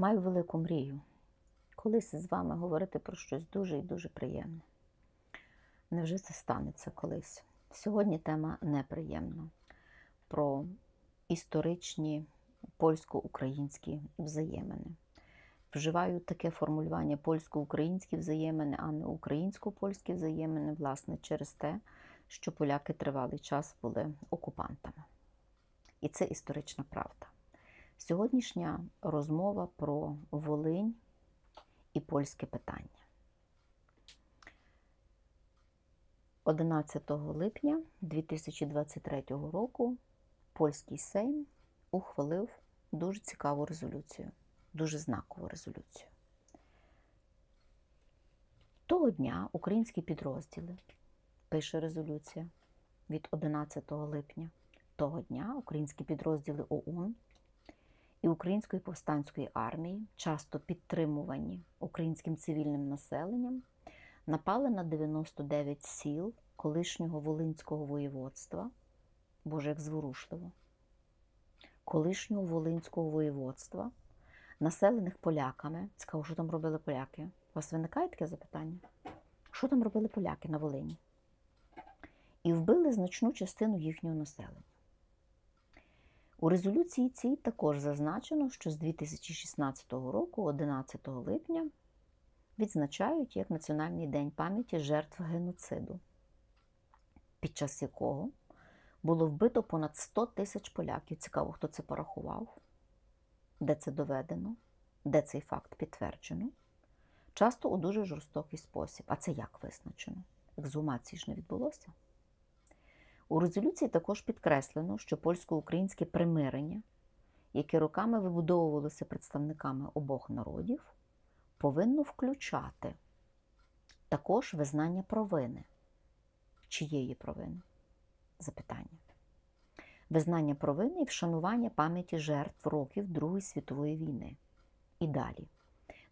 Маю велику мрію. Колись з вами говорити про щось дуже і дуже приємне. Невже це станеться колись? Сьогодні тема неприємна про історичні польсько-українські взаємини. Вживаю таке формулювання польсько-українські взаємини, а не українсько-польські взаємини, власне, через те, що поляки тривалий час були окупантами. І це історична правда. Сьогоднішня розмова про Волинь і польське питання. 11 липня 2023 року польський Сейм ухвалив дуже цікаву резолюцію, дуже знакову резолюцію. Того дня українські підрозділи, пише резолюція від 11 липня, того дня українські підрозділи ОУН і Української повстанської армії, часто підтримувані українським цивільним населенням, напали на 99 сіл колишнього Волинського воєводства, Боже, як зворушливо, колишнього Волинського воєводства, населених поляками. Цікаво, що там робили поляки? У вас виникає таке запитання? Що там робили поляки на Волині? І вбили значну частину їхнього населення. У резолюції цій також зазначено, що з 2016 року, 11 липня, відзначають як Національний день пам'яті жертв геноциду, під час якого було вбито понад 100 тисяч поляків. Цікаво, хто це порахував, де це доведено, де цей факт підтверджено. Часто у дуже жорстокий спосіб. А це як визначено? Екзумації ж не відбулося. У резолюції також підкреслено, що польсько-українське примирення, яке роками вибудовувалося представниками обох народів, повинно включати також визнання провини. Чиєї провини? Запитання. Визнання провини і вшанування пам'яті жертв років Другої світової війни. І далі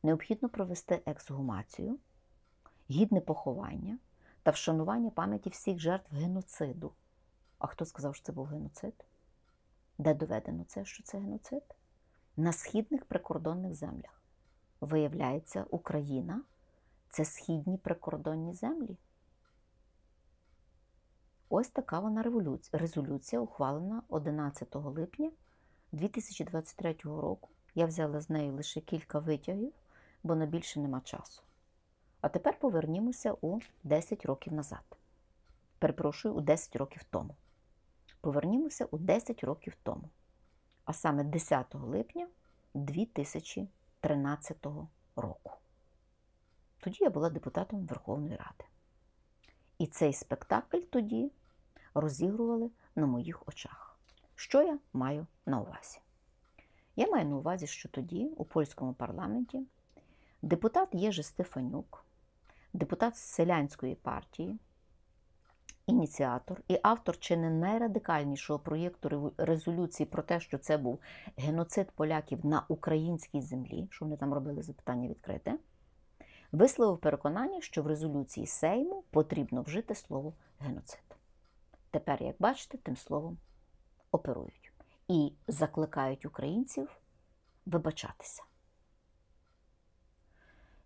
необхідно провести ексгумацію, гідне поховання та вшанування пам'яті всіх жертв геноциду. А хто сказав, що це був геноцид? Де доведено це, що це геноцид? На східних прикордонних землях. Виявляється, Україна це східні прикордонні землі. Ось така вона резолюція, ухвалена 11 липня 2023 року. Я взяла з неї лише кілька витягів, бо на більше нема часу. А тепер повернімося у 10 років назад. Перепрошую, у 10 років тому повернімося у 10 років тому, а саме 10 липня 2013 року. Тоді я була депутатом Верховної Ради. І цей спектакль тоді розігрували на моїх очах. Що я маю на увазі? Я маю на увазі, що тоді, у польському парламенті, депутат Єжи Стефанюк, депутат з селянської партії, ініціатор і автор чи не найрадикальнішого проєкту резолюції про те, що це був геноцид поляків на українській землі, що вони там робили запитання відкрите, висловив переконання, що в резолюції Сейму потрібно вжити слово геноцид. Тепер, як бачите, тим словом оперують і закликають українців вибачатися.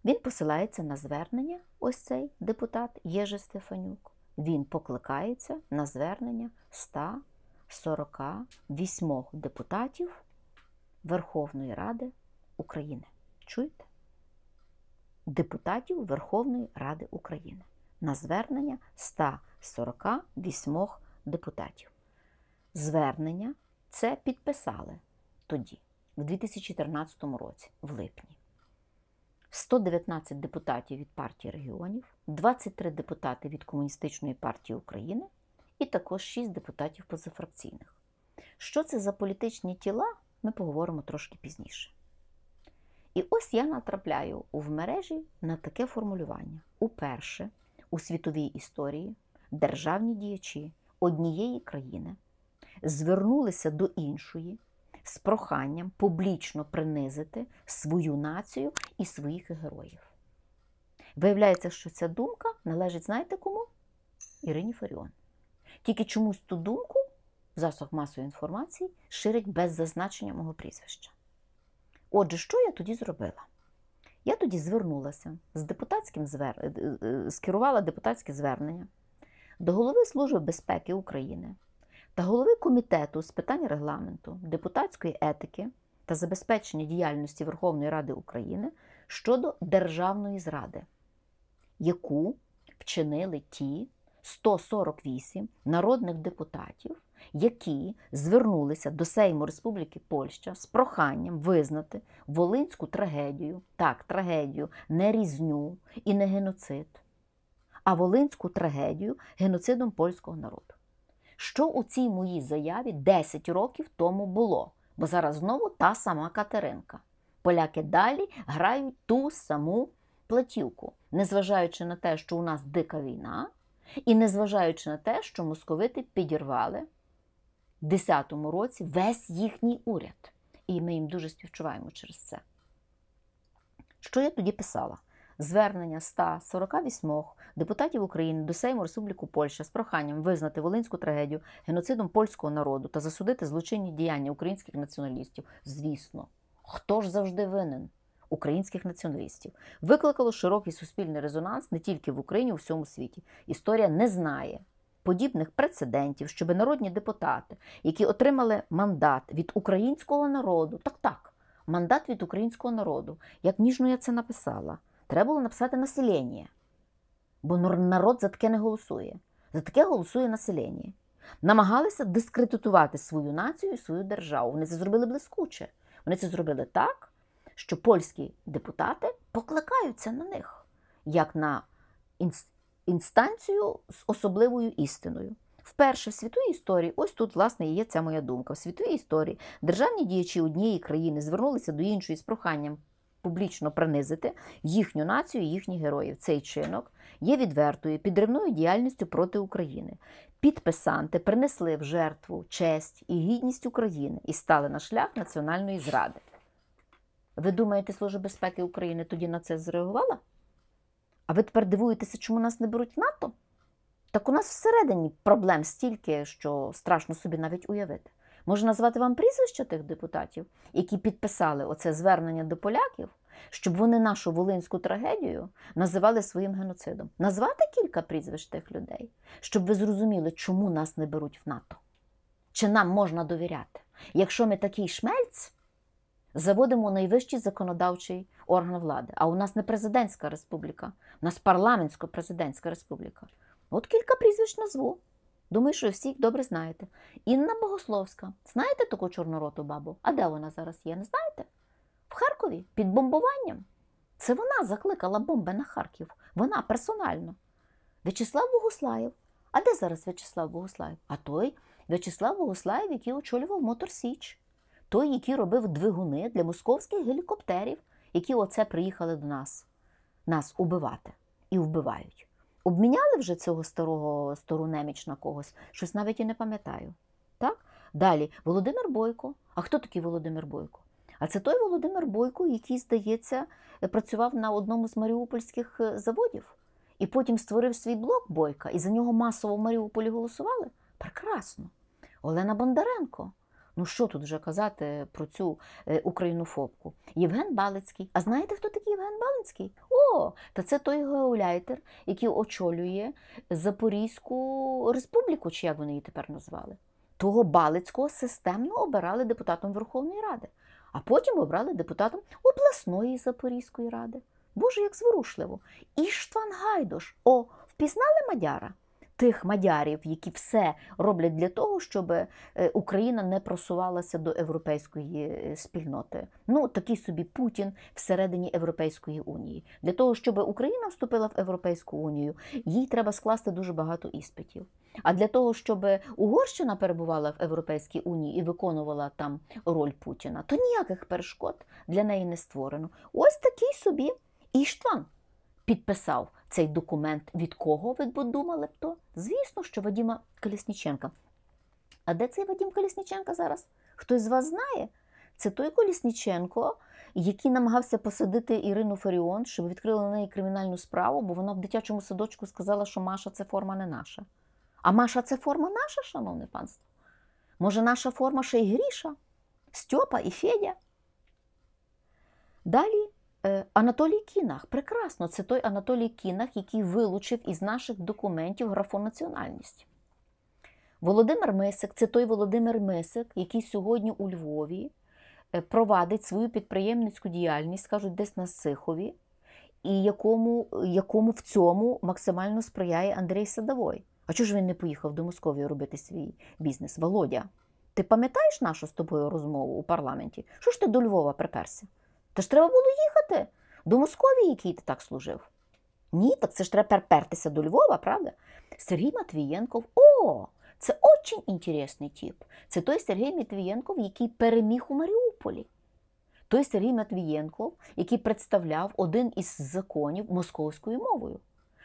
Він посилається на звернення, ось цей депутат Єже Стефанюк, він покликається на звернення 148 депутатів Верховної Ради України. Чуєте? Депутатів Верховної Ради України на звернення 148 депутатів. Звернення це підписали тоді, в 2014 році, в липні. 119 депутатів від партії регіонів, 23 депутати від Комуністичної партії України і також 6 депутатів позафракційних. Що це за політичні тіла, ми поговоримо трошки пізніше. І ось я натрапляю у мережі на таке формулювання: уперше у світовій історії державні діячі однієї країни звернулися до іншої з проханням публічно принизити свою націю і своїх героїв. Виявляється, що ця думка належить, знаєте кому? Ірині Фаріон. Тільки чомусь ту думку в засобах масової інформації ширить без зазначення мого прізвища. Отже, що я тоді зробила? Я тоді звернулася з депутатським звер... Е, е, е, скерувала депутатське звернення до голови Служби безпеки України та голови комітету з питань регламенту, депутатської етики та забезпечення діяльності Верховної Ради України щодо державної зради, яку вчинили ті 148 народних депутатів, які звернулися до Сейму Республіки Польща з проханням визнати волинську трагедію, так, трагедію, не різню і не геноцид, а волинську трагедію геноцидом польського народу що у цій моїй заяві 10 років тому було, бо зараз знову та сама Катеринка. Поляки далі грають ту саму платівку, незважаючи на те, що у нас дика війна, і незважаючи на те, що московити підірвали в 10-му році весь їхній уряд. І ми їм дуже співчуваємо через це. Що я тоді писала? звернення 148 депутатів України до Сейму Республіку Польща з проханням визнати волинську трагедію геноцидом польського народу та засудити злочинні діяння українських націоналістів. Звісно, хто ж завжди винен? Українських націоналістів викликало широкий суспільний резонанс не тільки в Україні, у всьому світі. Історія не знає подібних прецедентів, щоб народні депутати, які отримали мандат від українського народу, так так, мандат від українського народу, як ніжно я це написала. Треба було написати населення. Бо народ за таке не голосує. За таке голосує населення. Намагалися дискредитувати свою націю і свою державу. Вони це зробили блискуче. Вони це зробили так, що польські депутати покликаються на них, як на інстанцію з особливою істиною. Вперше в світовій історії, ось тут, власне, і є ця моя думка. В світовій історії державні діячі однієї країни звернулися до іншої з проханням публічно принизити їхню націю, їхніх героїв. Цей чинок є відвертою підривною діяльністю проти України. Підписанти принесли в жертву честь і гідність України і стали на шлях національної зради. Ви думаєте, Служба безпеки України тоді на це зреагувала? А ви тепер дивуєтеся, чому нас не беруть в НАТО? Так у нас всередині проблем стільки, що страшно собі навіть уявити. Можу назвати вам прізвища тих депутатів, які підписали оце звернення до поляків, щоб вони нашу волинську трагедію називали своїм геноцидом. Назвати кілька прізвищ тих людей, щоб ви зрозуміли, чому нас не беруть в НАТО. Чи нам можна довіряти? Якщо ми такий шмельць заводимо найвищий законодавчий орган влади, а у нас не президентська республіка, у нас парламентсько-президентська республіка. От кілька прізвищ назву. Думаю, що всіх добре знаєте. Інна Богословська. Знаєте таку чорнороту бабу? А де вона зараз є? Не знаєте? В Харкові під бомбуванням. Це вона закликала бомби на Харків. Вона персонально. В'ячеслав Богуслаєв. А де зараз В'ячеслав Богуслаєв? А той В'ячеслав Богуслаєв, який очолював Мотор Січ, той, який робив двигуни для московських гелікоптерів, які оце приїхали до нас, нас убивати і вбивають. Обміняли вже цього старого стару неміч на когось, щось навіть і не пам'ятаю. Так? Далі Володимир Бойко. А хто такий Володимир Бойко? А це той Володимир Бойко, який, здається, працював на одному з маріупольських е, заводів і потім створив свій блок Бойка, і за нього масово в Маріуполі голосували. Прекрасно. Олена Бондаренко. Ну що тут вже казати про цю е, українофобку? Євген Балицький. А знаєте, хто такий Євген Балицький? О, та це той гауляйтер, який очолює Запорізьку республіку, чи як вони її тепер назвали. Того Балицького системно обирали депутатом Верховної Ради, а потім обрали депутатом обласної Запорізької ради. Боже, як зворушливо! Іштван Гайдош. О, впізнали Мадяра? тих мадярів, які все роблять для того, щоб е, Україна не просувалася до європейської е, спільноти. Ну такий собі Путін всередині Європейської унії. Для того, щоб Україна вступила в Європейську унію, їй треба скласти дуже багато іспитів. А для того, щоб Угорщина перебувала в Європейській унії і виконувала там роль Путіна, то ніяких перешкод для неї не створено. Ось такий собі Іштван підписав цей документ від кого ви б думали б то? Звісно, що Вадіма Колісніченка. А де цей Вадім Колісніченка зараз? Хтось з вас знає? Це той Колісніченко, який намагався посадити Ірину Фаріон, щоб відкрили на неї кримінальну справу, бо вона в дитячому садочку сказала, що Маша це форма не наша. А Маша це форма наша, шановне панство. Може, наша форма ще й Гріша, Стьопа і Федя? Далі Е, Анатолій Кінах, прекрасно, це той Анатолій Кінах, який вилучив із наших документів графонаціональність. Володимир Мисик це той Володимир Мисик, який сьогодні у Львові е, провадить свою підприємницьку діяльність, кажуть, десь на Сихові, і якому якому в цьому максимально сприяє Андрій Садовой. А чого ж він не поїхав до Московії робити свій бізнес? Володя, ти пам'ятаєш нашу з тобою розмову у парламенті? Що ж ти до Львова приперся? Та ж треба було їхати до Московії, який ти так служив. Ні, так це ж треба пертися до Львова, правда? Сергій Матвієнков, о, це дуже інтересний тіп. Це той Сергій Матвієнков, який переміг у Маріуполі. Той Сергій Матвієнков, який представляв один із законів московською мовою.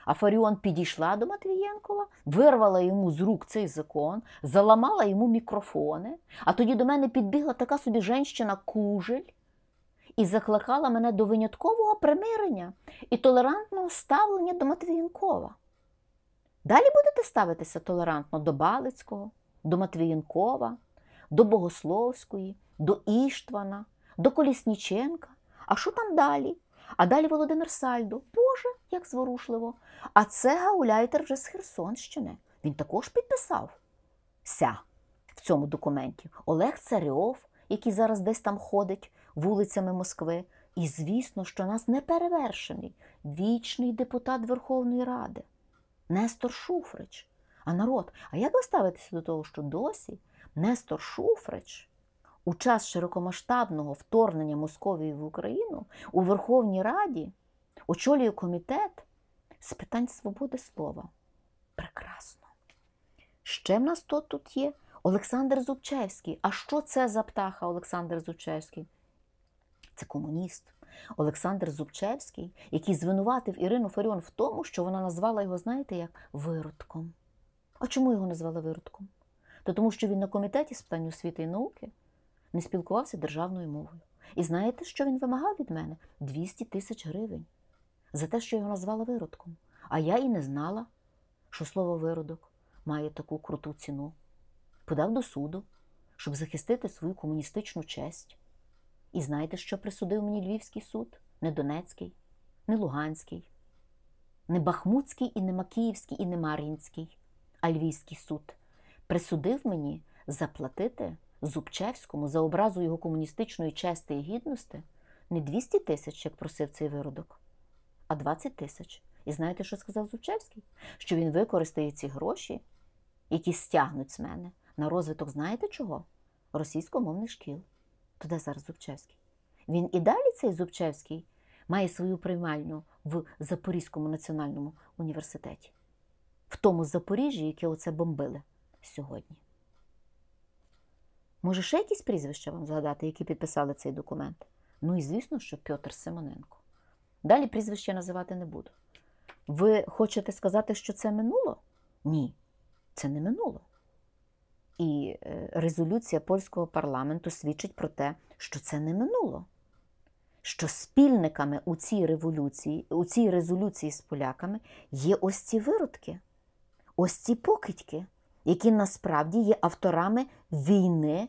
А Фаріон підійшла до Матвієнкова, вирвала йому з рук цей закон, заламала йому мікрофони. А тоді до мене підбігла така собі женщина кужель і закликала мене до виняткового примирення і толерантного ставлення до Матвієнкова. Далі будете ставитися толерантно до Балицького, до Матвієнкова, до Богословської, до Іштвана, до Колісніченка. А що там далі? А далі Володимир Сальдо. Боже, як зворушливо! А це гауляйтер вже з Херсонщини. Він також підписав ся в цьому документі Олег Царьов, який зараз десь там ходить вулицями Москви. І звісно, що нас не перевершений, вічний депутат Верховної Ради, Нестор Шуфрич. А народ, а як ви ставитеся до того, що досі Нестор Шуфрич у час широкомасштабного вторгнення Московії в Україну у Верховній Раді очолює комітет з питань свободи слова? Прекрасно. Ще в нас тут, тут є Олександр Зубчевський. А що це за птаха Олександр Зубчевський? це комуніст. Олександр Зубчевський, який звинуватив Ірину Фаріон в тому, що вона назвала його, знаєте, як виродком. А чому його назвали виродком? То тому, що він на комітеті з питань освіти і науки не спілкувався державною мовою. І знаєте, що він вимагав від мене? 200 тисяч гривень за те, що його назвала виродком. А я і не знала, що слово виродок має таку круту ціну. Подав до суду, щоб захистити свою комуністичну честь. І знаєте, що присудив мені Львівський суд? Не Донецький, не Луганський, не Бахмутський, і не Макіївський, і не Мар'їнський, а Львівський суд присудив мені заплатити Зубчевському за образу його комуністичної чести і гідності не 200 тисяч, як просив цей виродок, а 20 тисяч. І знаєте, що сказав Зубчевський? Що він використає ці гроші, які стягнуть з мене на розвиток, знаєте чого? Російськомовних шкіл. Туди зараз Зубчевський? Він і далі цей Зубчевський має свою приймальню в Запорізькому національному університеті, в тому Запоріжжі, яке оце бомбили сьогодні. Може, ще якісь прізвища вам згадати, які підписали цей документ? Ну і звісно, що Пьотр Симоненко. Далі прізвище називати не буду. Ви хочете сказати, що це минуло? Ні, це не минуло. І е, резолюція польського парламенту свідчить про те, що це не минуло. Що спільниками у цій революції, у цій резолюції з поляками є ось ці виродки, ось ці покидьки, які насправді є авторами війни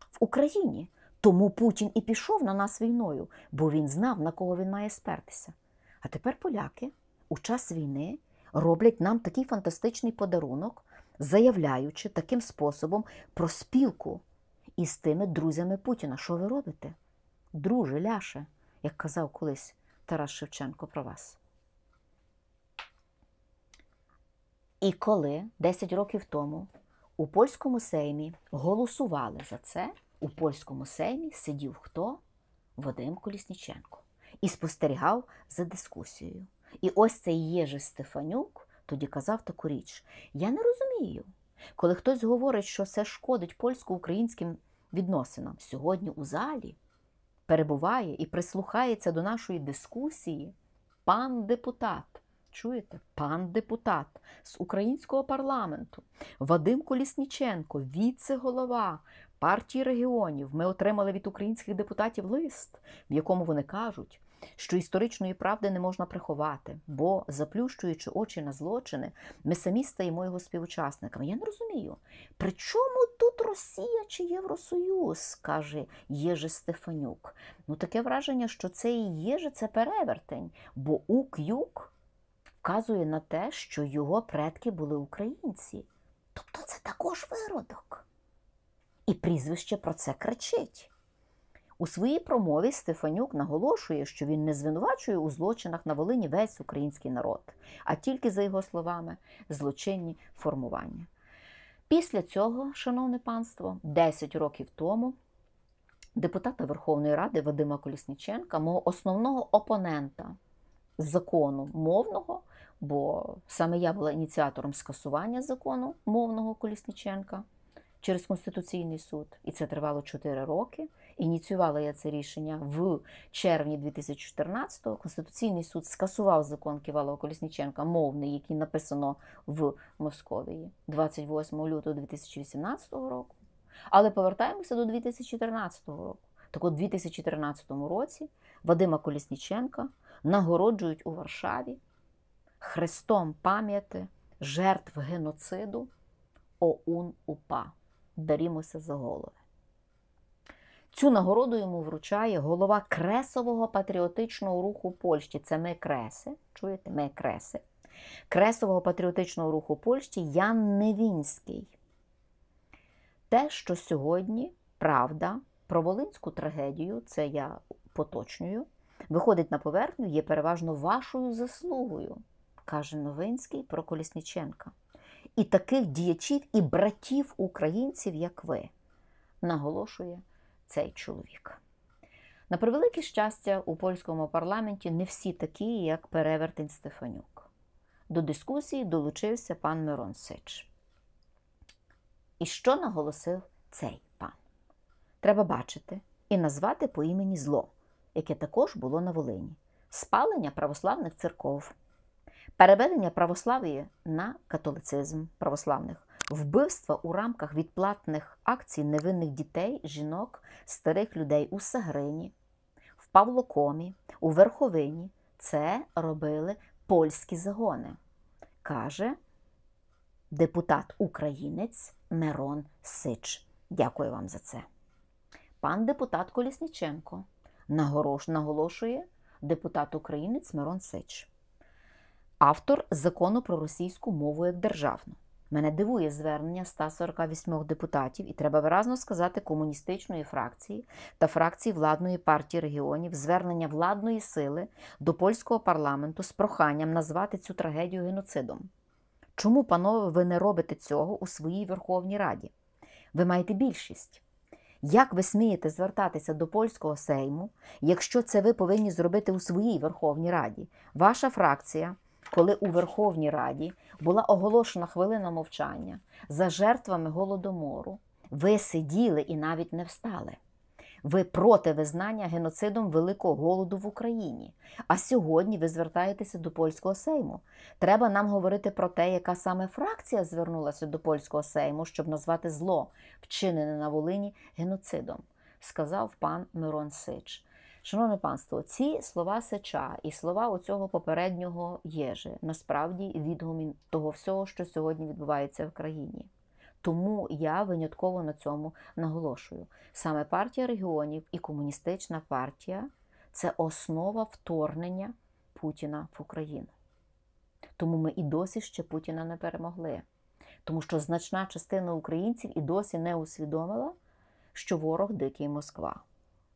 в Україні. Тому Путін і пішов на нас війною, бо він знав, на кого він має спертися. А тепер поляки у час війни роблять нам такий фантастичний подарунок, заявляючи таким способом про спілку із тими друзями Путіна. Що ви робите? Друже, ляше, як казав колись Тарас Шевченко про вас. І коли 10 років тому у польському сеймі голосували за це, у польському сеймі сидів хто? Вадим Колісніченко. І спостерігав за дискусією. І ось цей Єжи Стефанюк тоді казав таку річ: Я не розумію, коли хтось говорить, що це шкодить польсько-українським відносинам, сьогодні у залі перебуває і прислухається до нашої дискусії пан депутат. Чуєте, пан депутат з українського парламенту Вадим Колісніченко, віце-голова партії регіонів. Ми отримали від українських депутатів лист, в якому вони кажуть, що історичної правди не можна приховати, бо, заплющуючи очі на злочини, ми самі стаємо його співучасниками. Я не розумію, при чому тут Росія чи Євросоюз, каже Єжи Стефанюк. Ну таке враження, що це і Єжи це перевертень, бо УК-юк вказує на те, що його предки були українці. Тобто це також виродок. І прізвище про це кричить. У своїй промові Стефанюк наголошує, що він не звинувачує у злочинах на Волині весь український народ, а тільки, за його словами, злочинні формування. Після цього, шановне панство, 10 років тому депутата Верховної Ради Вадима Колісніченка, мого основного опонента закону мовного, бо саме я була ініціатором скасування закону мовного Колісніченка через Конституційний суд, і це тривало 4 роки ініціювала я це рішення в червні 2014-го. Конституційний суд скасував закон Ківалова Колісніченка, мовний, який написано в Московії 28 лютого 2018 року. Але повертаємося до 2014 року. Так, у 2013 році Вадима Колісніченка нагороджують у Варшаві хрестом пам'яті жертв геноциду ОУН УПА. Дарімося за голови. Цю нагороду йому вручає голова кресового патріотичного руху Польщі. Це ми Чуєте? Ми Кресового патріотичного руху Польщі Ян Невінський. Те, що сьогодні правда про волинську трагедію, це я поточнюю, виходить на поверхню, є переважно вашою заслугою, каже Новинський про Колісніченка. І таких діячів і братів українців, як ви, наголошує цей чоловік. На превелике щастя, у польському парламенті не всі такі, як перевертень Стефанюк. До дискусії долучився пан Мирон Сич. І що наголосив цей пан? Треба бачити і назвати по імені зло, яке також було на Волині: спалення православних церков, переведення православ'я на католицизм православних Вбивства у рамках відплатних акцій невинних дітей, жінок, старих людей у Сагрині, в Павлокомі, у Верховині це робили польські загони, каже депутат українець Мирон Сич. Дякую вам за це. Пан депутат Колісніченко наголошує депутат українець Мирон Сич, автор закону про російську мову як державну. Мене дивує звернення 148 депутатів, і треба виразно сказати комуністичної фракції та фракції владної партії регіонів звернення владної сили до польського парламенту з проханням назвати цю трагедію геноцидом. Чому, панове, ви не робите цього у своїй Верховній Раді? Ви маєте більшість. Як ви смієте звертатися до польського сейму, якщо це ви повинні зробити у своїй Верховній Раді? Ваша фракція коли у Верховній Раді була оголошена хвилина мовчання за жертвами голодомору, ви сиділи і навіть не встали. Ви проти визнання геноцидом великого голоду в Україні. А сьогодні ви звертаєтеся до польського сейму. Треба нам говорити про те, яка саме фракція звернулася до польського сейму, щоб назвати зло, вчинене на Волині геноцидом, сказав пан Мирон Сич. Шановне панство, ці слова сеча і слова оцього попереднього єжи насправді відгомін того всього, що сьогодні відбувається в країні. Тому я винятково на цьому наголошую. Саме партія регіонів і комуністична партія це основа вторгнення Путіна в Україну. Тому ми і досі ще Путіна не перемогли. Тому що значна частина українців і досі не усвідомила, що ворог дикий Москва.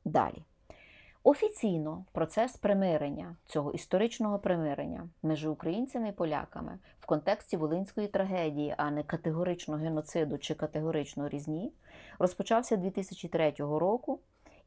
Далі. Офіційно процес примирення цього історичного примирення між українцями і поляками в контексті волинської трагедії, а не категорично геноциду чи категорично різні, розпочався 2003 року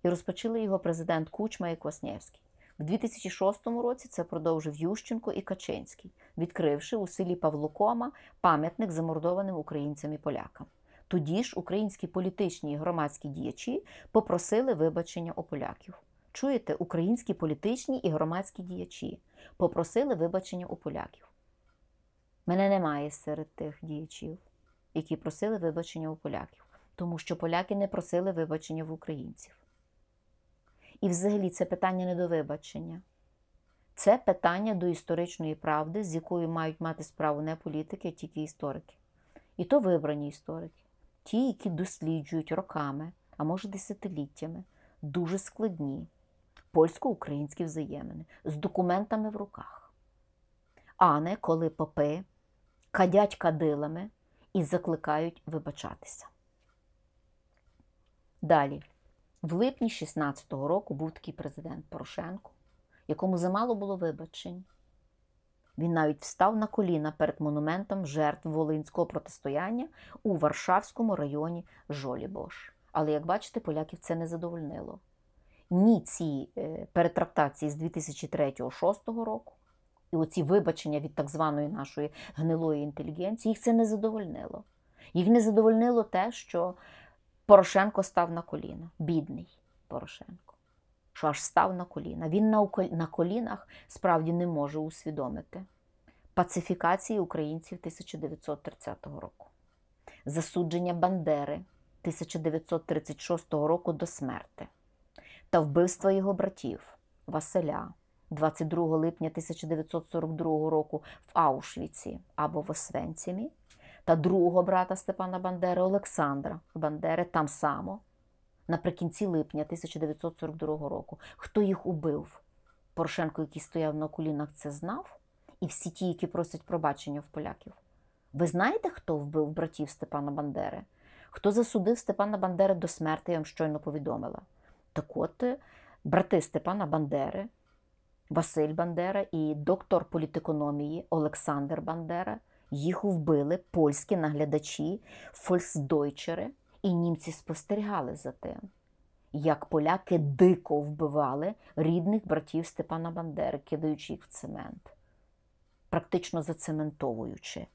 і розпочали його президент Кучма і Кваснєвський. В 2006 році це продовжив Ющенко і Качинський, відкривши у селі Павлокома пам'ятник замордованим українцям і полякам. Тоді ж українські політичні і громадські діячі попросили вибачення у поляків чуєте, українські політичні і громадські діячі попросили вибачення у поляків. Мене немає серед тих діячів, які просили вибачення у поляків, тому що поляки не просили вибачення в українців. І взагалі це питання не до вибачення. Це питання до історичної правди, з якою мають мати справу не політики, а тільки історики. І то вибрані історики, ті, які досліджують роками, а може десятиліттями, дуже складні польсько-українські взаємини з документами в руках. Ане, коли попи кадять кадилами і закликають вибачатися. Далі, в липні 16-го року був такий президент Порошенко, якому замало було вибачень. Він навіть встав на коліна перед монументом жертв волинського протистояння у Варшавському районі Жолібош. Але як бачите, поляків це не задовольнило ні ці е, перетрактації з 2003-2006 року, і оці вибачення від так званої нашої гнилої інтелігенції, їх це не задовольнило. Їх не задовольнило те, що Порошенко став на коліна. Бідний Порошенко, що аж став на коліна. Він на колінах справді не може усвідомити пацифікації українців 1930 року, засудження Бандери 1936 року до смерти та вбивства його братів Василя 22 липня 1942 року в Аушвіці або в Освенцімі, та другого брата Степана Бандери Олександра Бандери там само, наприкінці липня 1942 року. Хто їх убив? Порошенко, який стояв на колінах, це знав, і всі ті, які просять пробачення в поляків. Ви знаєте, хто вбив братів Степана Бандери? Хто засудив Степана Бандери до смерти, я вам щойно повідомила. Так от, е, брати Степана Бандери, Василь Бандера і доктор політекономії Олександр Бандера. Їх вбили польські наглядачі, фольксдойчери і німці спостерігали за тим, як поляки дико вбивали рідних братів Степана Бандери, кидаючи їх в цемент, практично зацементовуючи.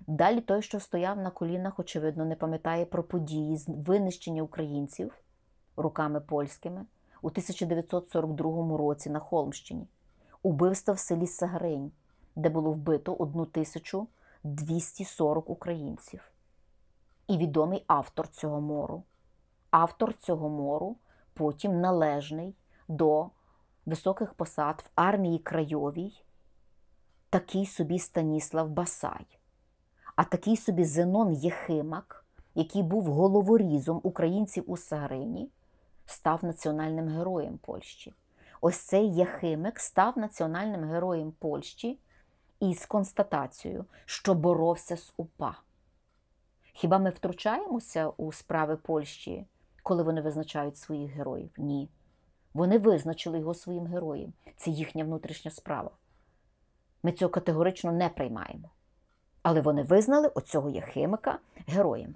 Далі той, що стояв на колінах, очевидно, не пам'ятає про події, з винищення українців руками польськими у 1942 році на Холмщині, убивства в селі Сагринь, де було вбито 1240 українців. І відомий автор цього мору. Автор цього мору потім належний до високих посад в армії Крайовій, такий собі Станіслав Басай, а такий собі Зенон Єхимак, який був головорізом українців у Сагарині став національним героєм Польщі. Ось цей Яхимик став національним героєм Польщі із констатацією, що боровся з УПА. Хіба ми втручаємося у справи Польщі, коли вони визначають своїх героїв? Ні. Вони визначили його своїм героєм. Це їхня внутрішня справа. Ми цього категорично не приймаємо. Але вони визнали оцього Яхимика героєм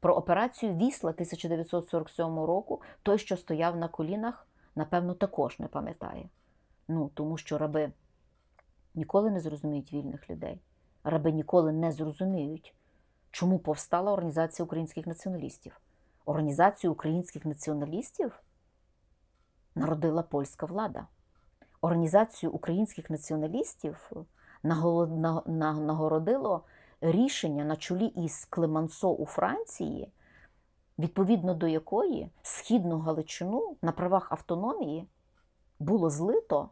про операцію Вісла 1947 року, той, що стояв на колінах, напевно, також не пам'ятає. Ну, тому що раби ніколи не зрозуміють вільних людей. Раби ніколи не зрозуміють, чому повстала Організація українських націоналістів. Організацію українських націоналістів народила польська влада. Організацію українських націоналістів нагородило рішення на чолі із Клемансо у Франції, відповідно до якої східну Галичину на правах автономії було злито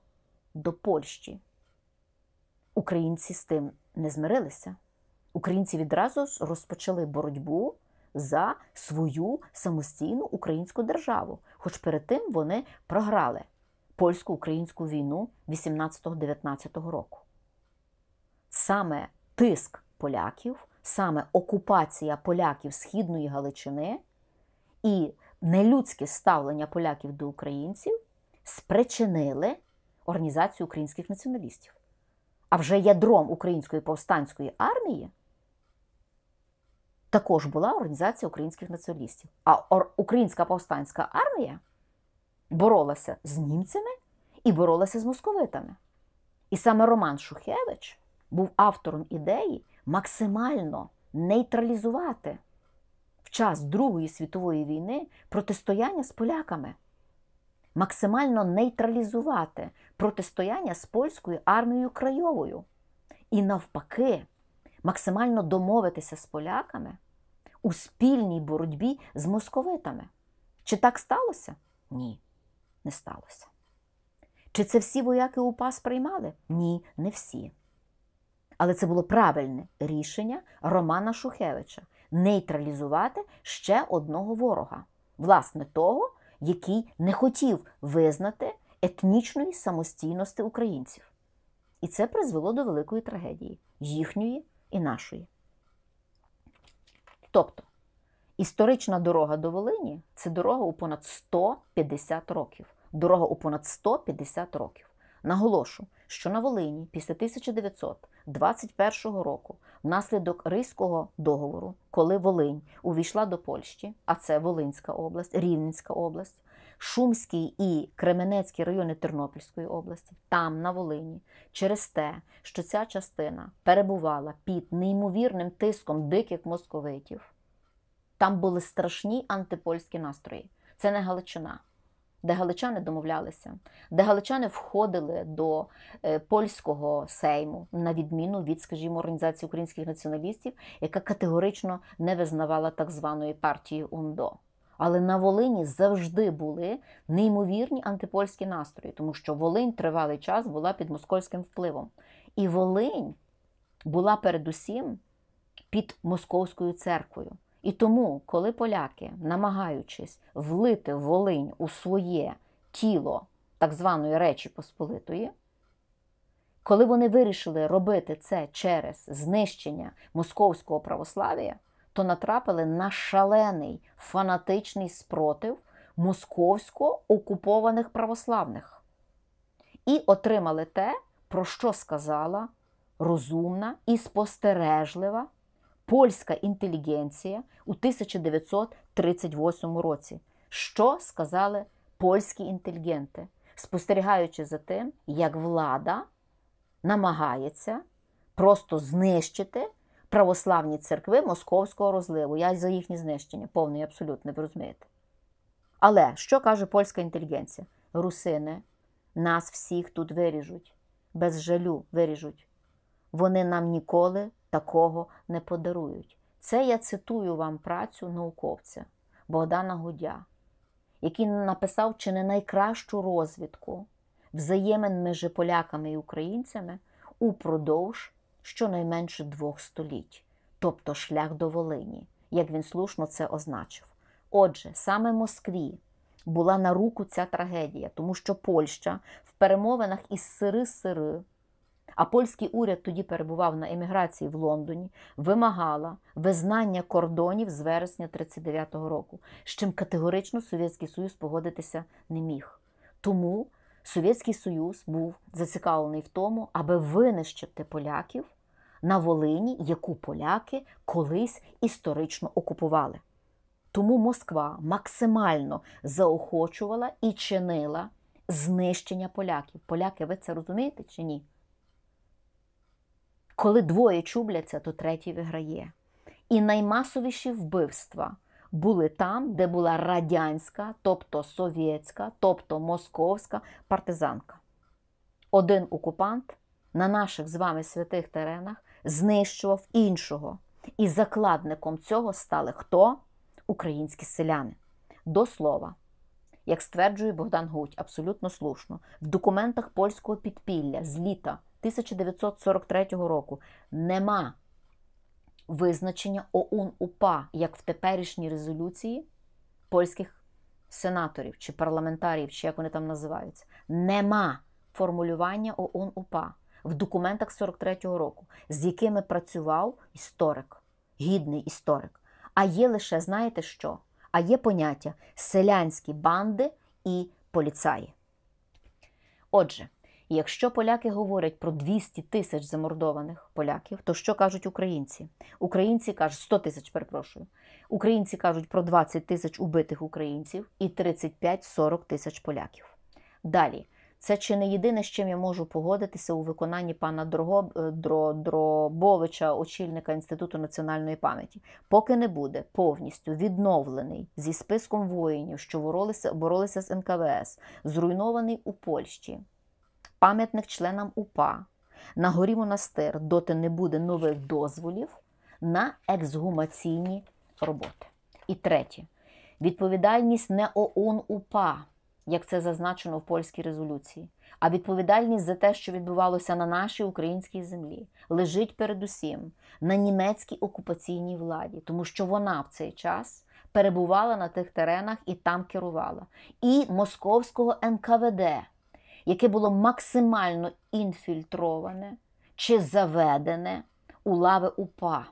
до Польщі. Українці з тим не змирилися. Українці відразу розпочали боротьбу за свою самостійну українську державу, хоч перед тим вони програли польсько-українську війну 18-19 року. Саме тиск поляків, саме окупація поляків Східної Галичини і нелюдське ставлення поляків до українців спричинили організацію українських націоналістів. А вже ядром Української повстанської армії також була організація українських націоналістів. А Українська повстанська армія боролася з німцями і боролася з московитами. І саме Роман Шухевич був автором ідеї, максимально нейтралізувати в час Другої світової війни протистояння з поляками, максимально нейтралізувати протистояння з польською армією крайовою і навпаки максимально домовитися з поляками у спільній боротьбі з московитами. Чи так сталося? Ні, не сталося. Чи це всі вояки УПА сприймали? Ні, не всі. Але це було правильне рішення Романа Шухевича нейтралізувати ще одного ворога, власне, того, який не хотів визнати етнічної самостійності українців. І це призвело до великої трагедії їхньої і нашої. Тобто історична дорога до Волині це дорога у понад 150 років. Дорога у понад 150 років. Наголошую що на Волині після 1921 року, внаслідок Ризького договору, коли Волинь увійшла до Польщі, а це Волинська область, Рівненська область, Шумський і Кременецький райони Тернопільської області, там на Волині, через те, що ця частина перебувала під неймовірним тиском диких московитів, там були страшні антипольські настрої. Це не Галичина де галичани домовлялися, де галичани входили до е, польського сейму, на відміну від, скажімо, організації українських націоналістів, яка категорично не визнавала так званої партії УНДО. Але на Волині завжди були неймовірні антипольські настрої, тому що Волинь тривалий час була під московським впливом. І Волинь була передусім під московською церквою. І тому, коли поляки, намагаючись влити Волинь у своє тіло так званої Речі Посполитої, коли вони вирішили робити це через знищення московського православ'я, то натрапили на шалений фанатичний спротив московсько окупованих православних і отримали те, про що сказала розумна і спостережлива польська інтелігенція у 1938 році. Що сказали польські інтелігенти, спостерігаючи за тим, як влада намагається просто знищити православні церкви московського розливу. Я за їхнє знищення, повне і абсолютно, ви розумієте. Але що каже польська інтелігенція? Русини нас всіх тут виріжуть, без жалю виріжуть. Вони нам ніколи такого не подарують. Це я цитую вам працю науковця Богдана Гудя, який написав чи не найкращу розвідку взаємин між поляками і українцями упродовж щонайменше двох століть, тобто шлях до Волині, як він слушно це означив. Отже, саме Москві. Була на руку ця трагедія, тому що Польща в перемовинах із сири-сири а польський уряд тоді перебував на еміграції в Лондоні, вимагала визнання кордонів з вересня 1939 року, з чим категорично Совєтський Союз погодитися не міг. Тому Совєтський Союз був зацікавлений в тому, аби винищити поляків на Волині, яку поляки колись історично окупували. Тому Москва максимально заохочувала і чинила знищення поляків. Поляки, ви це розумієте чи ні? Коли двоє чубляться, то третій виграє. І наймасовіші вбивства були там, де була радянська, тобто совєтська, тобто московська партизанка. Один окупант на наших з вами святих теренах знищував іншого. І закладником цього стали хто? Українські селяни. До слова, як стверджує Богдан Гуть, абсолютно слушно, в документах польського підпілля з літа 1943 року нема визначення ОУН УПА як в теперішній резолюції польських сенаторів чи парламентарів, чи як вони там називаються. Нема формулювання ОУН УПА в документах 43-го року, з якими працював історик, гідний історик. А є лише, знаєте що? А є поняття селянські банди і поліцаї. Отже якщо поляки говорять про 200 тисяч замордованих поляків, то що кажуть українці? Українці кажуть 100 тисяч, перепрошую. Українці кажуть про 20 тисяч убитих українців і 35-40 тисяч поляків. Далі. Це чи не єдине, з чим я можу погодитися у виконанні пана е, Дробовича, очільника інституту національної пам'яті, поки не буде повністю відновлений зі списком воїнів, що боролися боролися з НКВС, зруйнований у Польщі пам'ятник членам УПА. На горі монастир доти не буде нових дозволів на ексгумаційні роботи. І третє відповідальність не ООН УПА, як це зазначено в польській резолюції, а відповідальність за те, що відбувалося на нашій українській землі, лежить передусім на німецькій окупаційній владі, тому що вона в цей час перебувала на тих теренах і там керувала. І московського НКВД яке було максимально інфільтроване чи заведене у лави УПА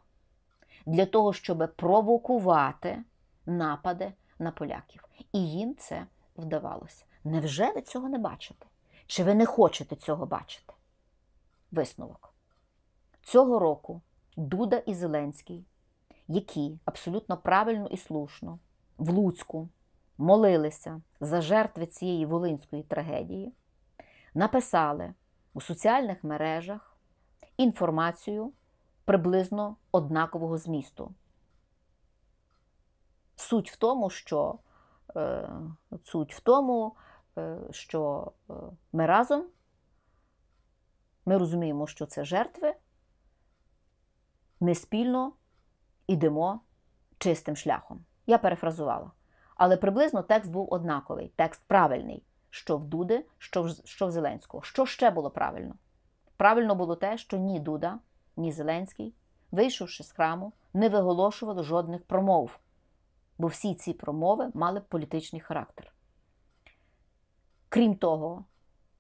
для того, щоб провокувати напади на поляків. І їм це вдавалося. Невже ви цього не бачите? Чи ви не хочете цього бачити? Висновок. Цього року Дуда і Зеленський, які абсолютно правильно і слушно в Луцьку молилися за жертви цієї волинської трагедії написали у соціальних мережах інформацію приблизно однакового змісту. Суть в тому, що е, суть в тому, е, що е, ми разом ми розуміємо, що це жертви, ми спільно йдемо чистим шляхом. Я перефразувала. Але приблизно текст був однаковий, текст правильний що в Дуди, що в, що в Зеленського. Що ще було правильно? Правильно було те, що ні Дуда, ні Зеленський, вийшовши з храму, не виголошували жодних промов, бо всі ці промови мали політичний характер. Крім того,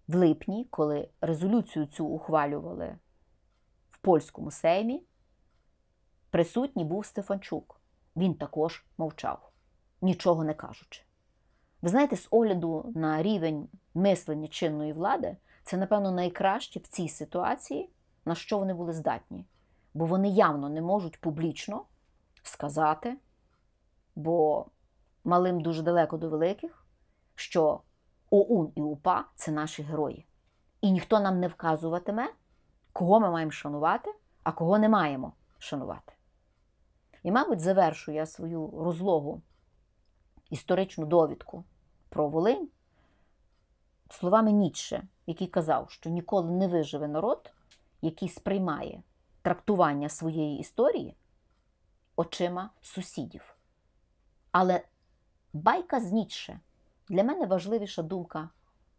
в липні, коли резолюцію цю ухвалювали в польському сеймі, присутній був Стефанчук. Він також мовчав, нічого не кажучи. Ви знаєте, з огляду на рівень мислення чинної влади, це, напевно, найкраще в цій ситуації, на що вони були здатні. Бо вони явно не можуть публічно сказати, бо малим дуже далеко до великих, що ОУН і УПА це наші герої. І ніхто нам не вказуватиме, кого ми маємо шанувати, а кого не маємо шанувати. І, мабуть, завершу я свою розлогу історичну довідку про Волинь словами Ніцше, який казав, що ніколи не виживе народ, який сприймає трактування своєї історії очима сусідів. Але байка з Ніцше для мене важливіша думка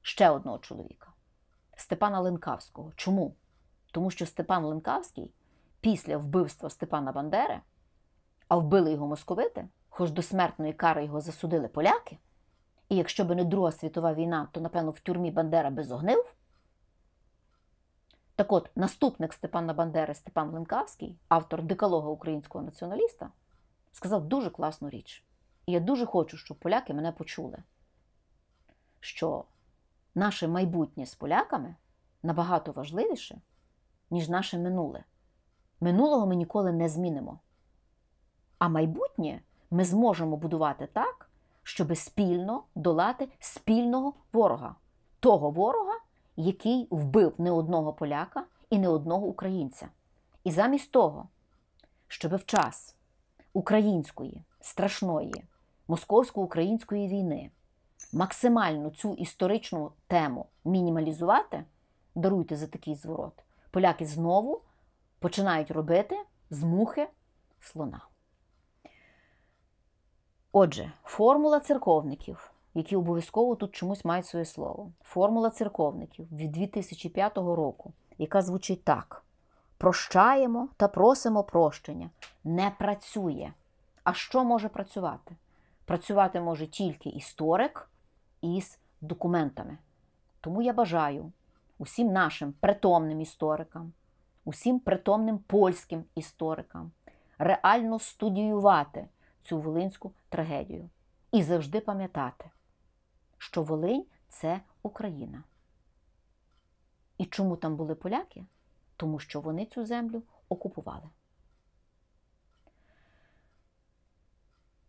ще одного чоловіка Степана Ленкавського. Чому? Тому що Степан Ленкавський після вбивства Степана Бандери, а вбили його московити хоч до смертної кари його засудили поляки, і якщо би не Друга світова війна, то, напевно, в тюрмі Бандера би зогнив. Так от, наступник Степана Бандери Степан Ленкавський, автор декалога українського націоналіста, сказав дуже класну річ. І я дуже хочу, щоб поляки мене почули, що наше майбутнє з поляками набагато важливіше, ніж наше минуле. Минулого ми ніколи не змінимо. А майбутнє ми зможемо будувати так, щоби спільно долати спільного ворога, того ворога, який вбив не одного поляка і не одного українця. І замість того, щоби в час української страшної московсько-української війни максимально цю історичну тему мінімалізувати, даруйте за такий зворот, поляки знову починають робити з мухи слона. Отже, формула церковників, які обов'язково тут чомусь мають своє слово. Формула церковників від 2005 року, яка звучить так: прощаємо та просимо прощення. Не працює. А що може працювати? Працювати може тільки історик із документами. Тому я бажаю усім нашим притомним історикам, усім притомним польським історикам реально студіювати цю волинську трагедію. І завжди пам'ятати, що Волинь це Україна. І чому там були поляки? Тому що вони цю землю окупували.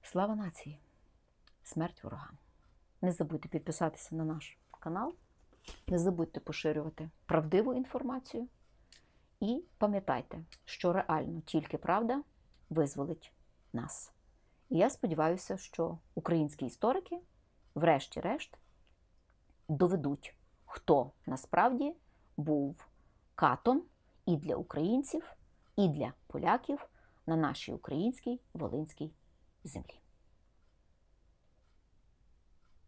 Слава нації! Смерть ворога! Не забудьте підписатися на наш канал, не забудьте поширювати правдиву інформацію. І пам'ятайте, що реально тільки правда визволить нас. І я сподіваюся, що українські історики, врешті-решт, доведуть, хто насправді був катом і для українців, і для поляків на нашій українській волинській землі.